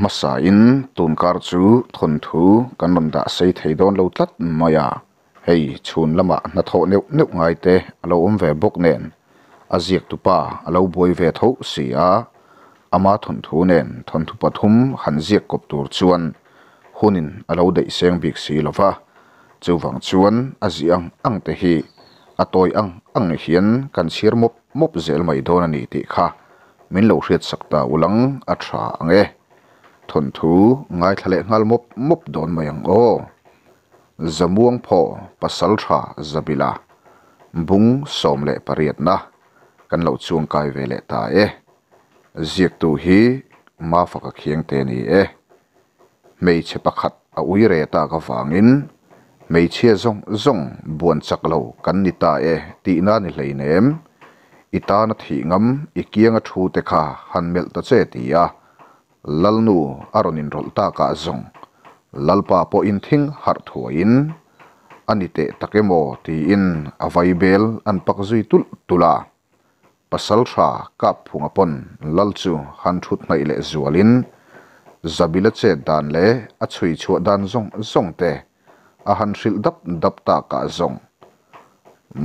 masa in tun kar chu thun thu kan ron da sei thei don lo tlat maya hei chhun lama na tho neu neu ngai te alo um ve bok nen aziak tu pa alo boi ve tho sia ama thun thu nen thon thu pathum han ziak kop tur chuan hunin alo dei seng bik si lova chu wang chuan aziang ang te hi atoi ang ang hian kan sir mop mop zel mai don ani ti kha min lo hriat sakta ulang atha ange thôn thú ngay thà lệ ngal mốp mốp đồn mà yàng ô giờ muông phò và sál thà giờ bị là búng xóm lệ và riết na căn lầu chuông cai về lệ ta ế e. diệt tu hi ma phật cái hiện tên ý ế mấy chế bạc hạt à uy rệ ta có vàng in mấy e. na nít lấy ném ít ta nát hi ngắm ít kia ta chết tiya à. lalnu aronin rolta ka zong lalpa po in thing har thuin anite takemo ti in available an pakzui tul tula pasal tha ka phunga pon lalchu han thut nai le zualin zabila che dan le achhui chu dan zong zong te a han ril dap dap ta ka zong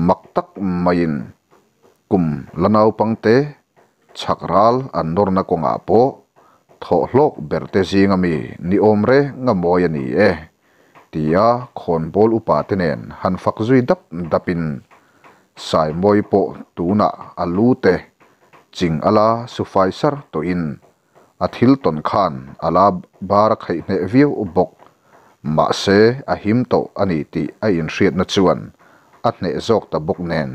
maktak mayin kum lanau pangte chakral an norna ko nga po thọ lộc berte zinga mi ni omre nga moya ni e tia khon bol upa tenen han fak zui dap dapin sai moi po tuna alute ching ala sufai to in athil ton khan ala bar khai ne viu ubok ma se ahim to ani ti a in riat na chuan at ne zok ta bok nen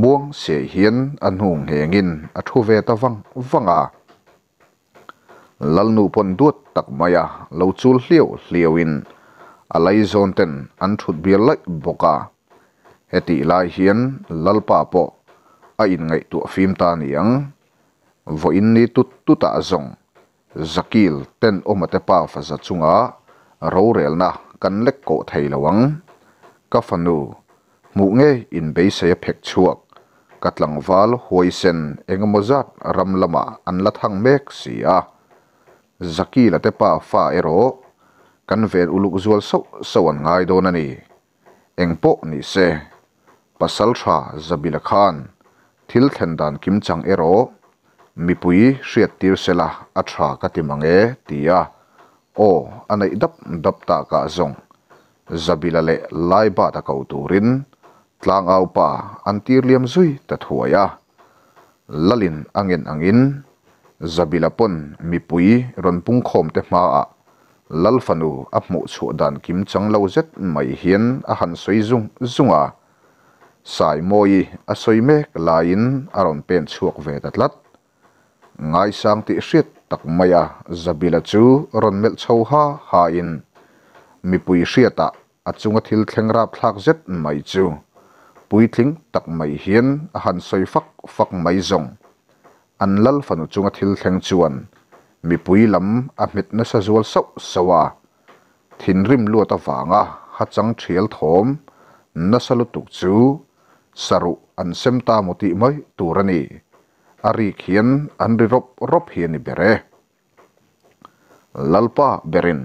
muang se hian anhung hengin athu ve ta wang wanga lalnu pon duat tak maya lo chul hliau hliauin alai zon ten an thut bir lai boka heti lai hian lalpa po a in ngai tu phim ta ni ang vo in ni tut ta zong zakil ten omate pa fa za chunga ro rel na kan lek ko thei lawang ka fanu mu nge in be se phek chuak katlang wal hoi sen ramlama an lathang mek sia zakila te pa fa ero kan ver uluk zual so sawan ngai don ani engpo ni se pasal tha zabila khan thil then dan kim chang ero mipui hriat tir sela athra ka timange tia o anai dap dap ta ka zong zabila le lai ba ta kau turin tlang au pa antir liam zui ta thuaya lalin angin angin zabilapon mipui ronpung khom te hma a lalfanu a hmuh chu dan kim chang lo zet mai hian a han soi zung zunga sai moi a soi mek lain a ron pen chuak ve tatlat ngai sang ti hriat tak maya zabila chu ron mel chho ha ha in mipui hriata achunga thil thlengra phlak zet mai chu Pui puitling tak mai hian a han soi fak fak mai zong an lal fanu chunga thil thleng chuan mipui lam a mit na sa zual sau sawa thin rim ta luat awanga hachang thial thawm na salutuk chu saru an semta moti mai turani ari khian an ri rop rop hi ni bere lalpa berin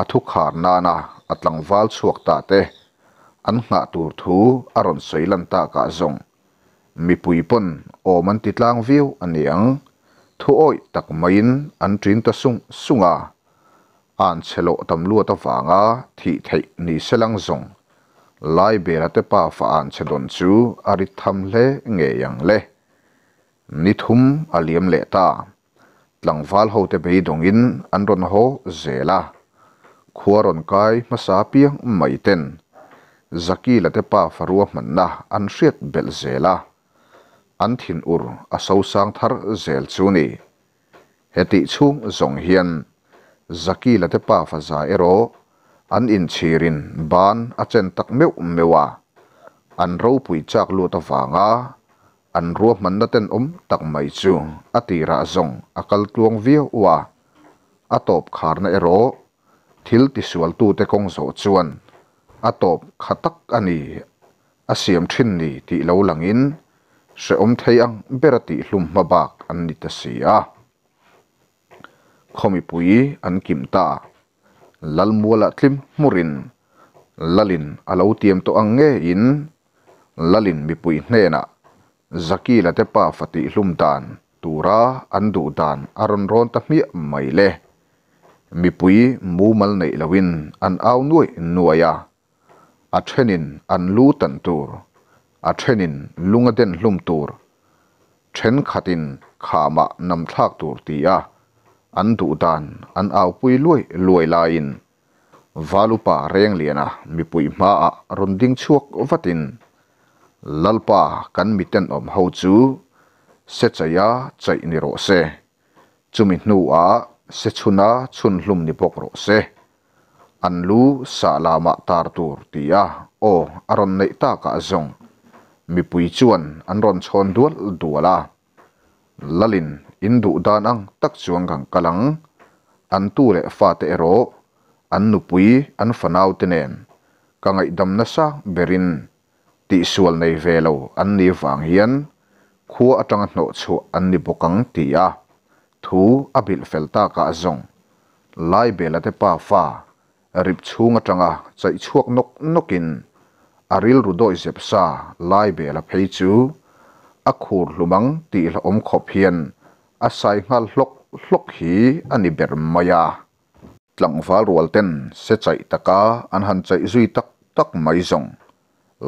athu khar na na atlang wal chuak ta te an nga tur thu aron soilan ta ka zong mipuipon o mantitlang view aniyang tuoy takmayin ang trintasung sunga an selo tamluwa ta vanga ti tay ni selang zong lai bera te pa fa an chedon chu ari tham le nge yang le ni thum aliam le ta ho te bei an ron zela khuaron kai masa piang zaki la te pa farua na an shet bel zela an thin ur a sâu sang thar zel chu ni he ti chung zong hian zaki la te pa fa za ero an in chirin ban a chen tak meu mewa an ro pui chak lu ta wanga an ru man na ten tak mai chu ati ra zong akal tuang vi wa a top khar na ero thil ti sual tu te kong zo chuan a top khatak ani asiam thin ni ti lo langin in se om thei ang berati hlum mabak an ni ta sia khomi pui an kim ta lalmuala tlim murin lalin alo tiem to ange in lalin mi pui hnena zaki la te pa fati hlum dan tura an du dan aron ron ta mi mai le mi pui mu mal nei lawin an aw nuai nuwaya, a thenin an lutan tur อาเชนินลุงเดินลุ่มตัวเชนขัดินขามะนำทากตัว์ตียอันดูดานอันเอาปุยลุยลุยลายินวาลุปะเรียงเลียนะมีปุยมาอะรุนดิ้งชวกวัดินลลปะกันมีเต็นอมฮาวจูเซจยาใจนิโรเซจุมินูอาเซชุนาชุนลุมนิบกโรเซอันลูซาลามะตาร์ตูร์ตียโออารอนเนตากะจง mipui chuan an ron chon duol duola lalin indu danang tak chuang kang kalang an tu le fa te ro an nu pui an fanau te nen kangai dam na sa berin ti sual nei velo an ni wang hian khu atang no an ni bokang ti ya thu abil felta ka zong lai belate pa fa rip chhung atanga chai chuak nok nokin no aril rudo izep sa lai be la phei chu a khur ti la om khop hian asai ngal hlok hlok hi ani ber maya tlangwal rualten se chai taka an han chai zui tak tak mai zong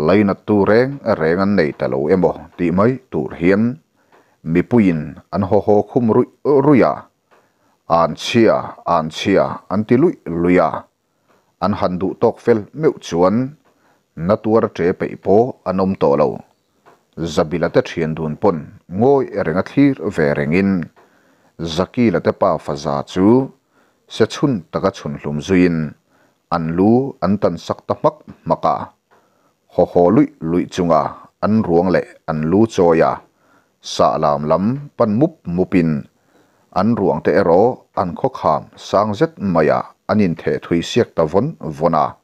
leina tu reng a reng an nei talo emo ti mai tur hian mi puin an ho ho khum ru ruya an chia an chia an ti lui luya an han du tok fel meu chuan natuwar che pa ipo anom to lo. Zabila te chien dun pun, ngoy ereng at hir verengin. Zaki la te pa faza chu, se chun taga chun lum zuin. An lu an tan sakta mak maka. Ho ho lui lui chunga, an ruang le an lu choya. Sa lam pan mupin. An ruang te ero an kokham sang zet maya anin te thuy siyak von vona.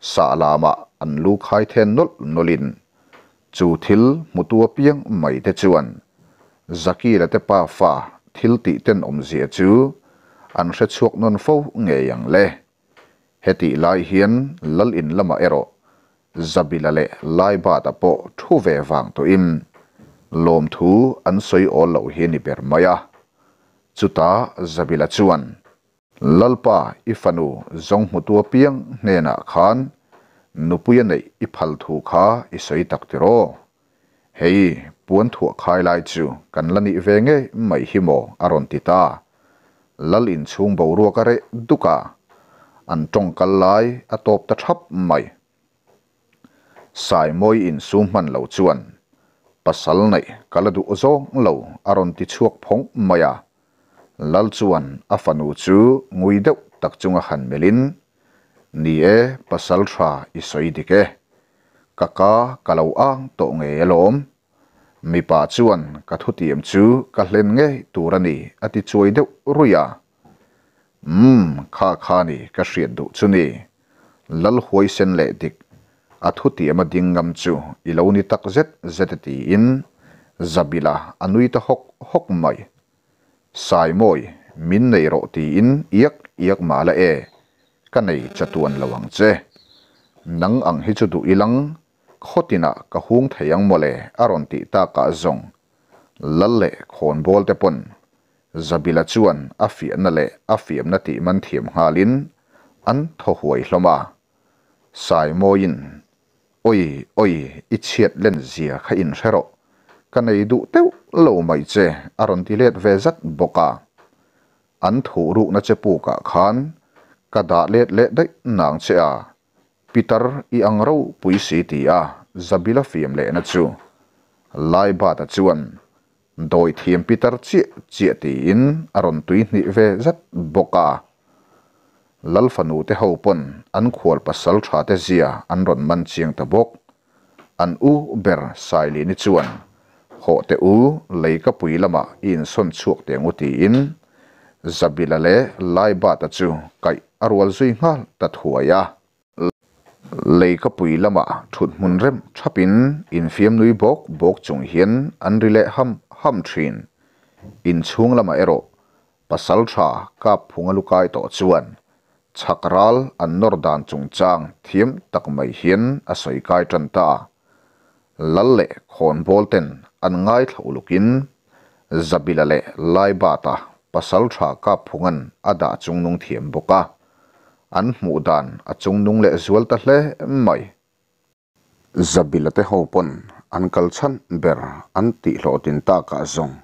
Sa alama. an lu khai then nol nolin chu thil mutua piang mai te chuan zaki la te pa fa thil ti ten om zia chu an hre chuak non fo nge yang le heti lai hian lal in lama ero zabila le lai ba ta po thu ve wang to im lom thu an soi ol lo hi ni ber maya chuta zabila chuan lalpa ifanu zong mutua piang nena khan nupuyanei i phal thu kha i soi tak ti ro hei puan thu khai lai chu kan lani ve nge mai hi mo aron ti ta lal in chung bo ro ka re duka an tong kal lai a top ta thap mai sai moi in sum man lo chuan pasal nei kaladu ozo lo aron ti chuak phong maya lal chuan afanu chu ngui deuh tak chunga han melin nie pasal thra isoi dike kaka kalau ang to nge lom mi pa chuan ka thutiam chu ka hlen nge turani ati chuai de ruya mm kha kha ni ka shien du chu ni lal huai sen le dik a thuti ema dingam chu iloni tak zet zeti in zabila anui ta hok hok mai sai moi min nei ro ti in iak iak ma la e ka nay cha tuwan lawang che. Nang ang hi chudu ilang, khoti na kahung thayang mo le a ronti ta kaa zong, lal le koon bol te pun. Zabi la chuwan a fiyan na le a fiyam na ti man thiam kaa lin an to huay loma. Sai mo yin, oy, oy, i len ziya kaa in xero, ka du tew lau may che a ronti leet vezat boka. An thuu na che puu kaa kada let let dai nang sẽ a à. peter i angro pui si ti a zabila fiam le na chu lai ba ta chuan đôi thiam peter chi chi ti in aron à tui ni ve zat boka à. lal fanu te ho pon an khol pasal tha te zia an ron man chiang ta bok an u ber sai li ni chuan ho te u lei ka pui lama in son chuak te ngu ti in zabila le lai ba ta chu kai arwal zui nga ta thuaya lei ka pui lama thut mun rem thapin in fiam nui bok bok chung hian an rile ham ham thin in chung lama ero pasal tha ka phunga lukai to chuan chakral an nor dan chung chang thiam tak mai hian a soi kai tan ta lalle khon bolten an ngai thlo lukin zabila le lai ba ta pasal tha ka phungan ada chung nung thiam boka an mu dan a chung nung le zual ta hle mai zabilate ho an kal chan ber an ti lo tin ta ka zong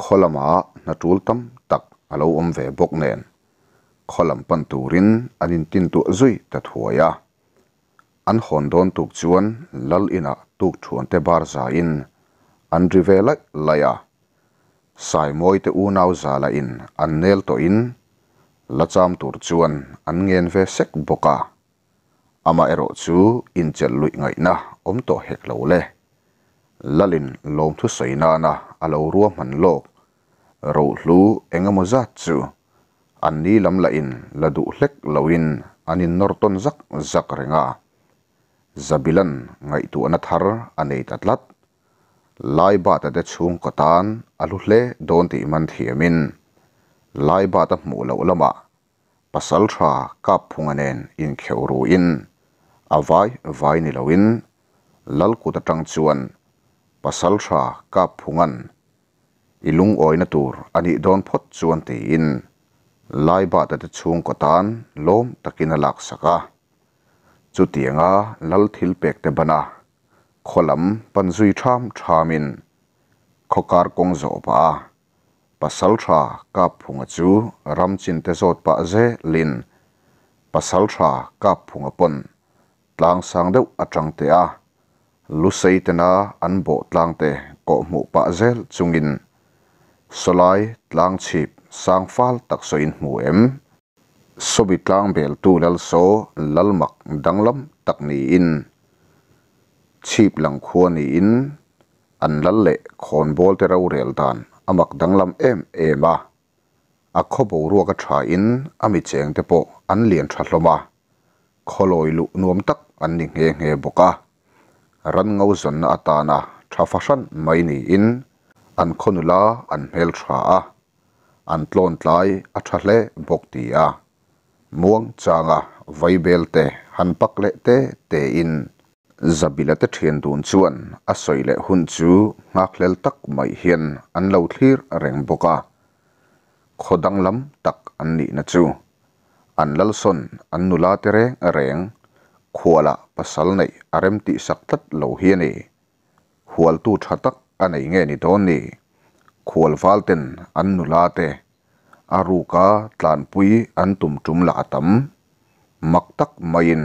kholama na tul tam tak alo om ve bok nen kholam pan turin anin tin tu zui ta thuaya an hon don tuk chuan lal ina tuk thuan te bar za in an rivela laya la sai mỗi te u nau zala in an nel to in la cham tur chuan an ngen ve sek boka ama ero chu in chân lui ngay na om to hek lo le lalin lom thu soina na na alo ruwa man lok ro hlu engemaw zat chu an ni lam la in la du hlek loin anin norton zak zak à zabilan ngay tu na thar anei tatlat lai ba ta cheung ko tan alu hle don ti man thiemin lai ba ta mu lo lama pasal thra ka phung anen in kheu in a wai ni loin lal kut tang chuan pasal thra ka phung ilung oi na tur ani don phot chuan ti in lai ba ta cheung ko tan lom takina lak saka chutia lal thil pek te bana kholam panzui tham thamin khokar kong zo pa pasal tha ka phunga chu ram chin te zot pa ze lin pasal tha ka phunga pon tlang sang deuh atang te a lu sei te na an bo tlang te ko mu pa zel chungin solai tlang chip sang fal tak so in mu em sobi tlang bel tu lal so lalmak danglam tak ni in chip lang khua ni in an lal le khon bol te rau rel dan amak dang lam em e ma a kho bo ruwa ka tha in ami cheng te po an lien tha hloma kholoi lu nuam tak an ni nghe nghe boka ran ngau zon na ata na mai ni in an khonula an mel tha an tlon tlai a le bok ti muang changa vai bel han pak le te in zabila te thian dun chuan a soile hun chu ngaklel tak mai hian an lo thlir reng boka khodang lam tak an ni na chu an lal son an nula te re reng khuala pasal nei arem ti sak tat lo hi ni hual tu tha tak anei nge ni don ni khual valten an nula te aruka tlan pui an tum tum la tam mak tak mayin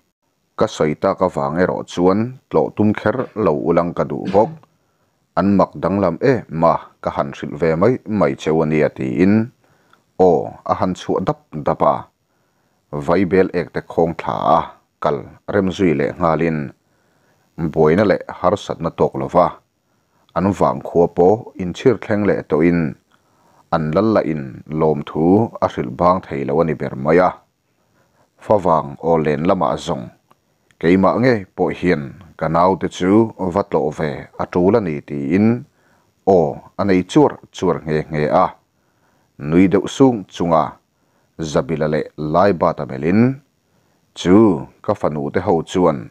ka soita ka vange rawh chuan tlawh tum kher lo ulang ka duh bawk an mak danglam e ma ka han hrilh ve mai mai cheu ania tiin aw a han chu dap dapa vaibel ek te khong thla a kal rem zui le ngalin boina le har sat na tok lova an wang khua po in chir thleng le to in an lal la in lom thu a hrilh bang thei lo ani ber maya fa wang o len lama zong cái mà nghe bộ hiền cả nào thì chú vắt lộ về à chú là nị thì in ồ anh à ấy chuột chuột nghe nghe à nuôi đậu sung chung à zabila lệ lai ba ta melin chú có phần ủ thế hậu chuồn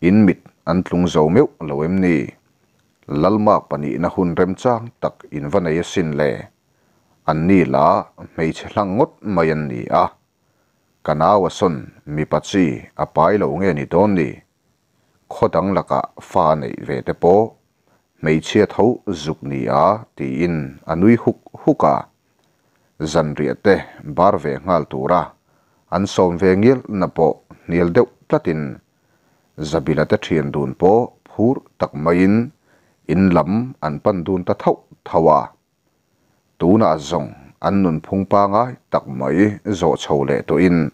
in mít anh tung dầu miếu lâu em nị lalma pani na hun rem chang tak in vanay sin lệ, anh ni la mấy chlang ngot mayan anh a à kanawa son mi pachi apai lo nge ni ton ni khotang laka fa nei ve te po mei chia tho zuk ni a ti in anui huk huka zan riate bar ve ngal tura an som ve ngil na po nil deuh tlatin zabila te thian dun po phur tak main in lam an pan dun ta thau thawa tuna zong an nôn phong pa nga tak mày zo chho lệ to in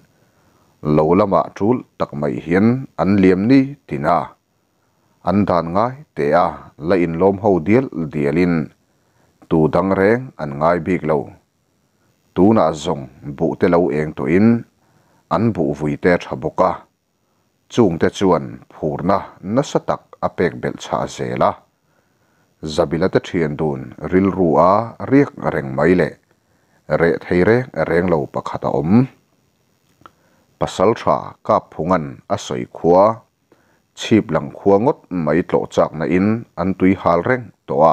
lâu lo lama tul tak mai hian an liam ni tina an dan ngay, te à, lấy in lom ho dial dialin tu đăng reng an ngay biết lâu, tu na zong bu te lo eng to in an bu vui te thaboka chung te chuan phurna na satak apek bel cha zela zabila te thian đồn ril ruwa riak reng mai lệ. เรทเรเรงเราประคตอมปัสสาวะกับพงันอาศัยขัวชีบหลังขัวงดไม่ตกจากนนอินอันตุยฮาลเร่งตัว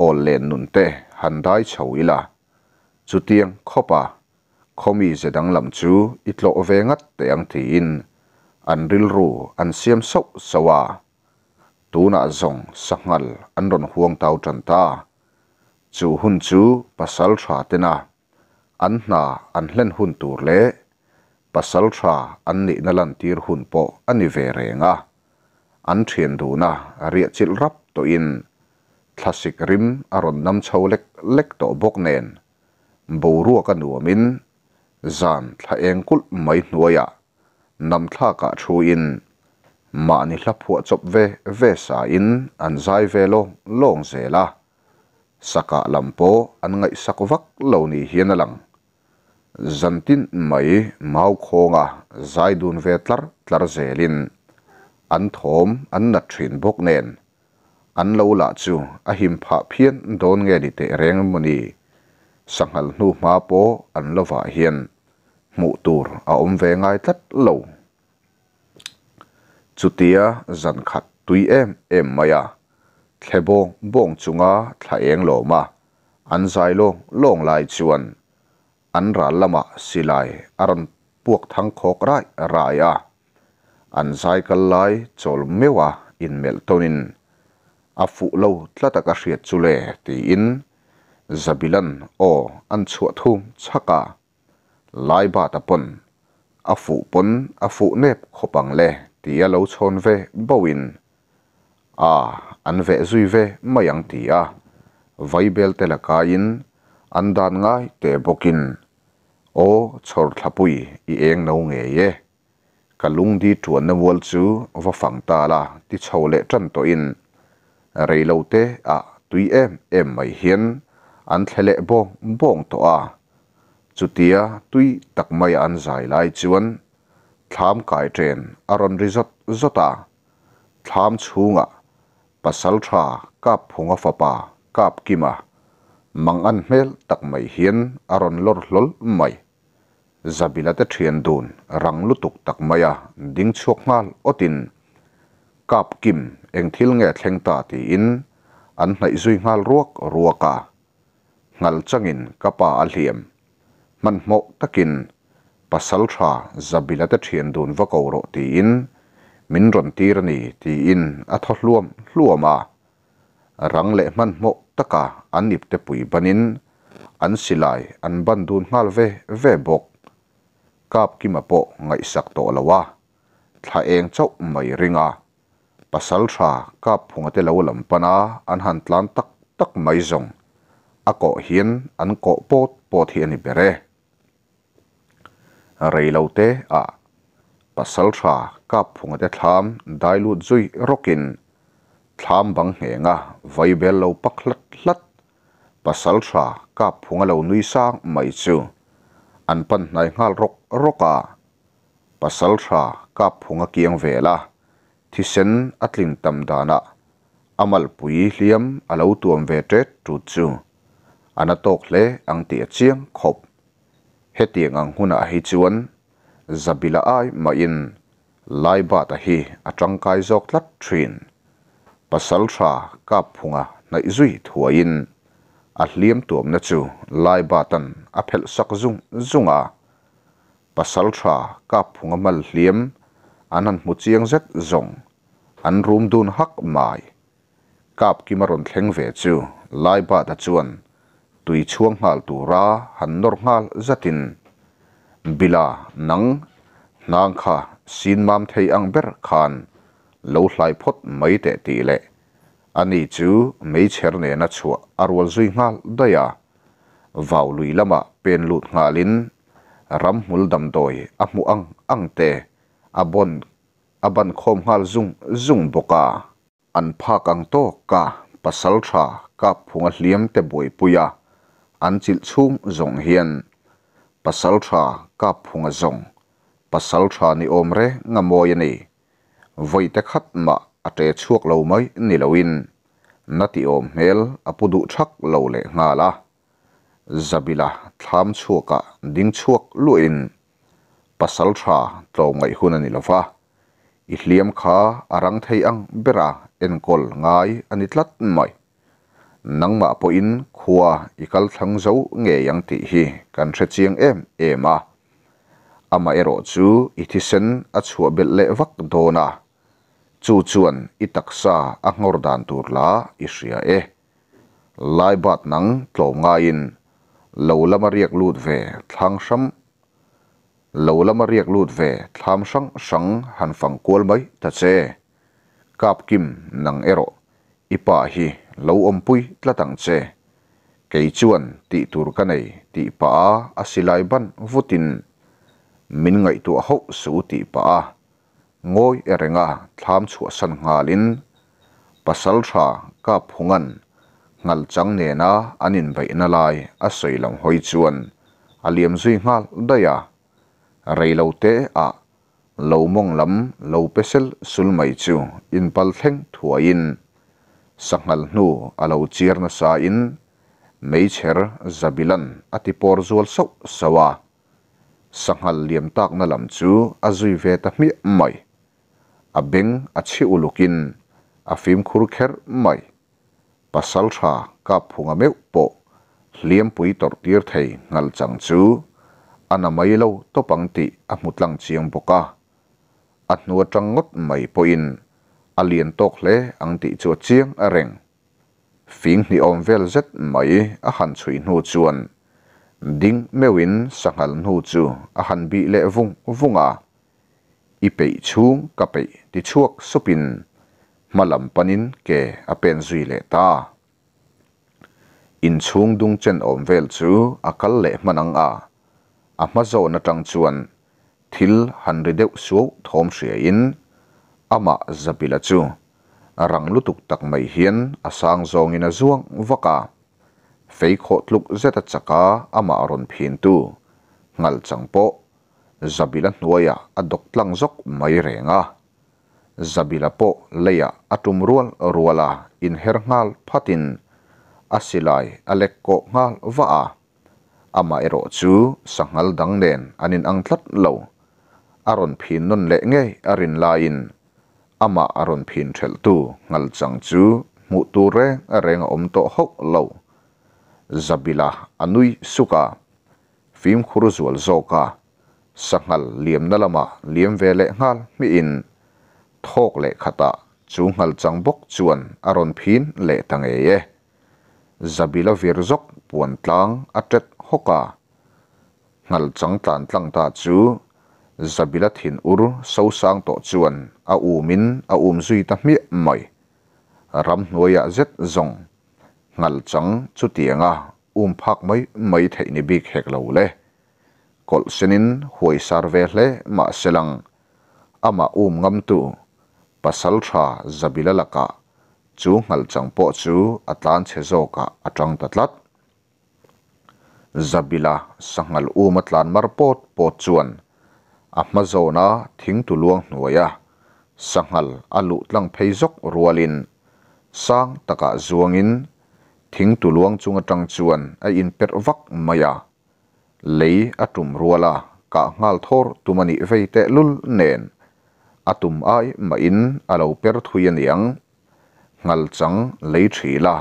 อเลนนุนเตหันได้ชาวิลาจุดเตียงข้อปะขมีจะดังลำจูอิตโลเวงัดเตียงทีอินอันริลรูอันเสียมสกสวาตูน่าจงสังหลอันรนห่วงเตาจันตาจูหุ่นจูปัสสาวะชาตินะอันหน้าอันเล่นหุ่นตัวเล่ปัสสาวะชาอันนี่นั่นทีรหุ่นโปอันนี้เวรเงอะอันเชียนดูนะเรียกจิตรับตัวอินคลาสสิกริมอรมณ์น้ำชาวเล็กเล็กตัวบกเนนบูรัวกันดัวมินจานท้าเองกุลไม่หน่วยน้ำท่ากัดชูอินมาในหลับหัวจบเวเวสายอินอันใจเวโลลงเสละ saka lampo an ngay sak vak lo ni hian lang zantin mai mau khonga zaidun ve tlar tlar zelin an thom an na bok nen an lau la chu a him pha phian don nge di te reng muni sangal nu ma po an lova hian mu tur a om ve ngai tat lo chutia zan khat tui em em maya à. เทบงบงจุงอาทาเองโลมาอันไซโลลงลายชวนอันรัลละมาสิลายอารันพวกทั้งโคกไรรายอะอันไซกันลายโจลเมวาอินเมลตนินอาฟุเลวทละตะกเชียจุเลตีอินซาบิลันโออันชวทุ่มชักาลายบาตะปนอาฟุปนอาฟุเนบขบังเลตีอาเลวชนเวบวิน à anh an ve zui ve mayang ti a vaibel te là cái in an dan ngai te bokin o chor thapui i eng no nge ye kalung di tuan na wal chu va fang ta la ti chhole tran to in Rồi lâu te à, tuy em em mai hian an thlele bo bong to a à. chutia tui tak mai an zai lai chuan tham kai tren aron à resort zota à. tham à pasal tha kap phunga fapa kap kima mang an mel tak mai hian aron lor lol mai zabila te thian dun rang lutuk tak maya ding chhuak ngal otin kap kim eng thil nge thleng ta ti in an hnai zui ngal ruak ruaka ngal changin kapa aliam man mo takin pasal tha zabila te thian dun vakoro ti in min ron tir ni ti in a thluam hluama à. rang le man mo taka an nip te pui banin an silai an ban dun ngal ve ve bok kap ki ma po ngai sak to lawa à. thla eng chau mai ringa pasal à. tha kap phunga te lo lam pana an han tlan tak tak mai zong a ko hian an ko pot pot hi ani bere rei lo te a à pasal tha kap phung te tham dai lu zui rokin tham bang henga vai bel lo paklat lat pasal tha kap phung lo nui sang mai chu an pan nai ngal rok roka pasal tha kap phung a kiang vela thi sen tam dana amal pui hliam alo tuam ve tre tu chu anatok le ang ti chiang khop hetiang ang huna hi chuan zabila ai ma in lai ba ta hi atangkai jok lat thin pasal tha ka phunga na izui in, a hliam tuam na chu lai ba tan a phel sak zung zunga pasal tha ka phunga mal hliam anan mu chiang zet zong an room dun hak mai kap ki maron thleng ve chu lai ba ta chuan tui chuang hal tu ra han nor ngal zatin bila nang nang kha sin mam thei ang ber khan lo hlai phot mai te ti le ani chu mei cher ne na chu arwal zui nga da ya vau lui lama pen lut nga lin ram hul dam doi a mu ang ang te a bon a ban zung zung boka an pha to ka pasal ka phunga hliam te boi puya an chil chhum zong hian pasal tha ka phung zong pasal tha ni om re nga moi ni voi te khat ma ate chuak lo mai ni loin na ti om hel apudu thak lo le nga la zabila tham chuaka ding chuak luin pasal tha tlo ngai hun ani lova i hliam kha arang thei ang bera en kol ngai ani tlat mai nang ma po in khuwa ikal thang zo nge yang ti hi kan thre chiang em ema ama ero chu ithisen a chhuah bel le vak dawna chu chuan i taksa a ngor dan tur la i hria e lai bat nang tlo nga in lo lama riak lut ve thlang sam lo lama riak lut ve thlam sang sang han phang kol mai ta che kap kim nang ero ipa hi lo om pui tlatang che kei chuan ti tur ka nei ti pa a silaiban ban vutin min ngai tu ho su ti pa ngoi erenga tham chu san ngalin pasal tha ka phungan ngal chang ne na anin bai na lai a soi lam hoi chuan aliam zui ngal daya rei lo te a lo mong lam lo pesel sul mai chu in pal theng in sangal nu alo chir na sa in meicher zabilan ati atipor zual sau sawa sangal liam tak na lam chu a zui ve ta mi mai a beng a chi ulukin a fim khur kher mai pasal tha ka phunga meu po liam pui tor tir thei ngal chang chu ana mai lo to pang ti a mutlang chiang boka a nu trangot mai po in a lian tok le ang ti chu chiang a reng fing ni om vel zet mai a han chui nu chuan ding mewin sangal nu chu a han bi le vung vunga i pe chung ka pe ti chuak supin malam panin ke a pen zui le ta in chung dung chen om vel chu a kal le manang a a ma na tang chuan thil han ri deuh suau thom hria in ama zapila chu rang lutuk tak mai hian asang zongin a zuang vaka phei kho tluk zeta chaka ama aron phin tu ngal po zabila nuaya adok tlang zok mai renga zabila po leya atum rual ruala in her ngal phatin asilai alek ngal wa ama ero chu sangal dang den anin ang tlat lo aron phin non le nge arin lain ama aron phin thel tu ngal chang chu mu tu re renga om to hok lo zabila anui suka phim khuru zoka sangal liam nalama liem vele ngal mi in thok le khata chu ngal chang bok chuan aron phin le tang ye zabila virzok puan tlang atet hoka ngal chang tan tlang ta chu zabila thin ur so sang to chuan a umin a um zui ta mi mai ram noya zet zong ngal chang chu tianga um phak mai mai thei ni bik hek lo le kol senin hoi sarve le ma selang ama à um ngam tu pasal tha zabila laka chu ngal chang po chu atlan che zo ka atang à à tatlat zabila sangal um atlan mar pot pot chuan ahma zona thing tu luang nuaya sangal alu tlang phei zok rualin sang taka zuangin thing tu luang chung tang chuan a in per vắc maya lei atum ruala cả ngal thor tumani vei te lul nen atum ai ma in alo per thui yang, ngal chang lei thila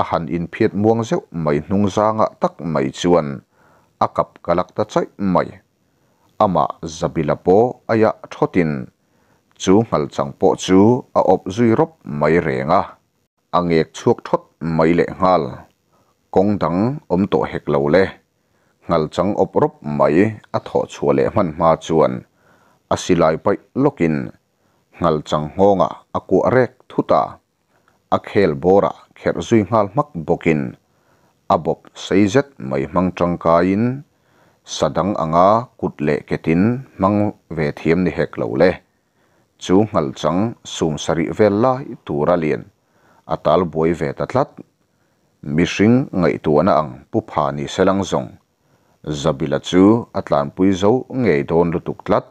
a han in phiet muang zeu mai hnung zanga tak mai chuan akap kalak ta chai mai ama zabilapo aya thotin chu ngal chang po chu a ob zui rop mai renga anh nghe chuộc thốt mấy lệ ngal công đắng ôm tổ hẹt lâu lê ngal chẳng ốp rộp mấy á thọ chùa lệ mặn mà chuồn á xì lại bay lúc in ngal chẳng ngô ngạ á cụ rẹc thu ta á khèl bò ra khẹt duy ngal mắc bốc in á bộp xây dết mấy măng trăng cá in sa dang anga lệ le ketin mang về thiam ni hek lâu le chú ngal chẳng sum sari vel lai tura lien atal buai ve tatlat thlat mihring ngaih tuana ang pupha ni selang zong zabila chu atlan pui zo ngei don lutuk tlat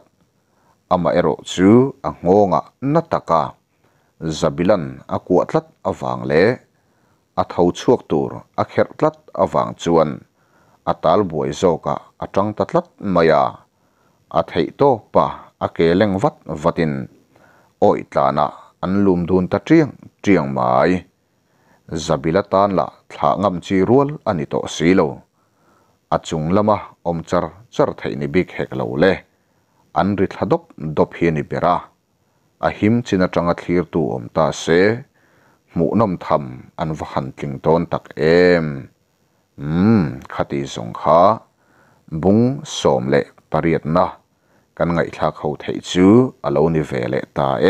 ama ero chu a nataka zabilan aku tlat awang le a thau chuak tur a kher tlat awang chuan atal buai zo ka atang tatlat maya a thei to pa a vat vatin oi tlana อันลุมดูนตะเจียงเจียงไม้ z a บิลตานละถางงำจีรวลอันนี้โตสีโลอาจุงละมาอมจรจรไทยนิบิกเฮกโลเลอันริทัดบดบเฮนิเบระอาหิมจินจังอธิรตูอมตาเซมุนอมทำอันวหันกิงตนตักเอมอืมคดีสงฆาบุงสมเลปารีตนะ กันไงทาเขาไทยจูอณ์นิเวเลตาเอ